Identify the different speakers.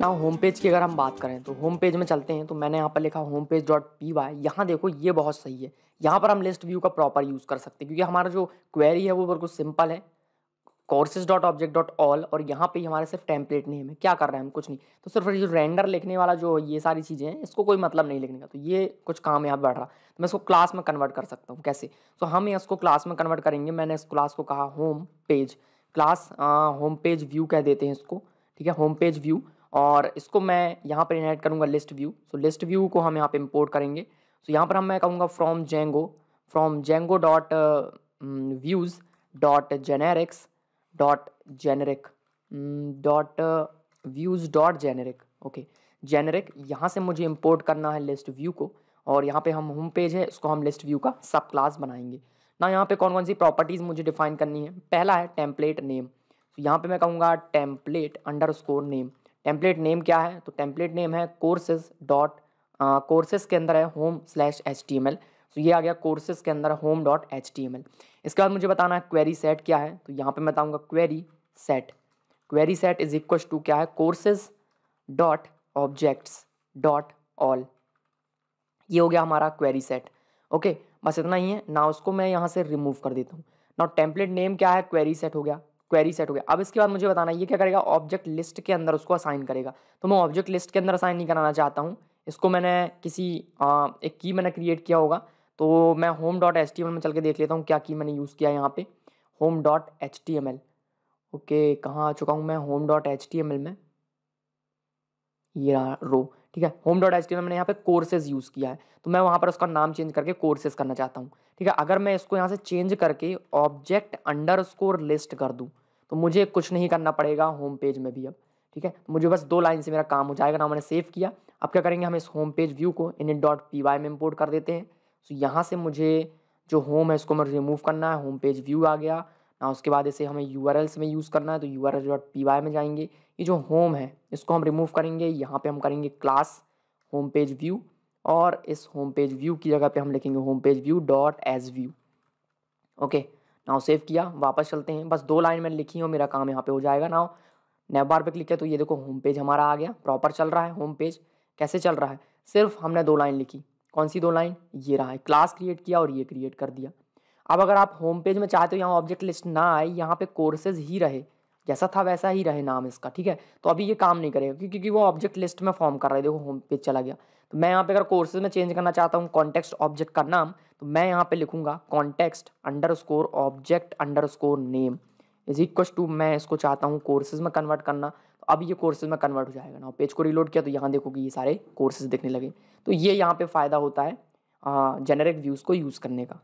Speaker 1: ना home page की अगर हम बात करें तो होम पेज में चलते हैं तो मैंने यहाँ पर लिखा home page dot P Y यहाँ देखो ये बहुत सही है यहाँ पर हम लिस्ट व्यू का प्रॉपर यूज़ कर सकते हैं क्योंकि हमारा जो क्वेरी है वो बिल्कुल सिंपल है courses dot object dot all और यहाँ पे हमारे सिर्फ टेम्पलेट नेम है क्या कर रहे हैं हम कुछ नहीं तो सिर्फ जो रेंडर लिखने वाला जो ये सारी चीज़ें हैं इसको कोई मतलब नहीं लिखने का तो ये कुछ काम यहाँ बढ़ रहा तो मैं इसको क्लास में कन्वर्ट कर सकता हूँ कैसे तो हम इसको क्लास में कन्वर्ट करेंगे मैंने इस क्लास को कहा home page class home page view कह देते हैं इसको ठीक है होम पेज व्यू और इसको मैं यहाँ पर इनहेट करूँगा list view so list view को हम यहाँ पर इम्पोर्ट करेंगे सो so, यहाँ पर हम मैं कहूँगा from Django from Django dot views dot generics dot generic dot views dot generic okay generic यहाँ से मुझे इम्पोर्ट करना है लिस्ट व्यू को और यहाँ पे हम होम पेज है उसको हम लिस्ट व्यू का सब क्लास बनाएंगे ना यहाँ पे कौन कौन सी प्रॉपर्टीज़ मुझे डिफाइन करनी है पहला है टेम्पलेट नेम यहाँ पे मैं कहूँगा template underscore name template name क्या है तो टेम्पलेट नेम है कोर्सेज डॉट कोर्सेज के अंदर है home slash H T M L so ये आ गया कोर्सेज के अंदर home dot H T M L इसके बाद मुझे बताना है क्वेरी सेट क्या है तो यहाँ पे मैं बताऊँगा query set query set is equal to क्या है courses dot objects dot all ये हो गया हमारा क्वेरी सेट ओके बस इतना ही है ना उसको मैं यहाँ से रिमूव कर देता हूँ ना टेम्पलेट नेम क्या है क्वेरी सेट हो गया क्वेरी सेट हो गया अब इसके बाद मुझे बताना ये क्या करेगा ऑब्जेक्ट लिस्ट के अंदर उसको असाइन करेगा तो मैं ऑब्जेक्ट लिस्ट के अंदर असाइन नहीं कराना चाहता हूँ इसको मैंने किसी आ, एक की मैंने क्रिएट किया होगा तो मैं home dot H T M L में चल के देख लेता हूँ क्या की मैंने यूज़ किया यहाँ पे home dot H T M L okay कहाँ आ चुका हूँ मैं home dot H T M L में ये रो ठीक है होम डॉट एच टी में मैंने यहाँ पे कोर्सेज यूज़ किया है तो मैं वहाँ पर उसका नाम चेंज करके कोर्सेज करना चाहता हूँ ठीक है अगर मैं इसको यहाँ से चेंज करके ऑब्जेक्ट अंडर स्कोर लिस्ट कर दूँ तो मुझे कुछ नहीं करना पड़ेगा होम पेज में भी अब ठीक है तो मुझे बस दो लाइन से मेरा काम हो जाएगा ना मैंने सेव किया अब क्या करेंगे हम इस होम पेज व्यू को इन डॉट पी वाई में इम्पोर्ट कर देते हैं सो तो यहाँ से मुझे जो होम है इसको मैं रिमूव करना है होम पेज व्यू आ गया ना उसके बाद इसे हमें यू में यूज़ करना है तो यू में जाएंगे ये जो होम है इसको हम रिमूव करेंगे यहाँ पे हम करेंगे क्लास होम पेज व्यू और इस होम पेज व्यू की जगह पे हम लिखेंगे home page view dot as view okay now save किया वापस चलते हैं बस दो लाइन मैंने लिखी हो मेरा काम यहाँ पे हो जाएगा नाउ नेव बार पे क्लिक किया तो ये देखो होम पेज हमारा आ गया प्रॉपर चल रहा है होम पेज कैसे चल रहा है सिर्फ हमने दो लाइन लिखी कौन सी दो लाइन ये रहा है क्लास क्रिएट किया और ये क्रिएट कर दिया अब अगर आप होम पेज में चाहते हो यहाँ ऑब्जेक्ट लिस्ट ना आए यहाँ पे कोर्सेज ही रहे जैसा था वैसा ही रहे नाम इसका ठीक है तो अभी ये काम नहीं करेगा क्योंकि क्योंकि वो ऑब्जेक्ट लिस्ट में फॉर्म कर रहा है देखो होम पेज चला गया तो मैं यहाँ पे अगर कोर्सेज में चेंज करना चाहता हूँ कॉन्टेक्स्ट ऑब्जेक्ट का नाम तो मैं यहाँ पे लिखूंगा context underscore object underscore name is equal to मैं इसको चाहता हूँ कोर्सेज में कन्वर्ट करना तो अब ये कोर्सेज में कन्वर्ट हो जाएगा ना पेज को रिलोड किया तो यहाँ देखो कि ये सारे कोर्सेज दिखने लगे तो ये यहाँ पे फ़ायदा होता है जेनरिक व्यूज़ को यूज़ करने का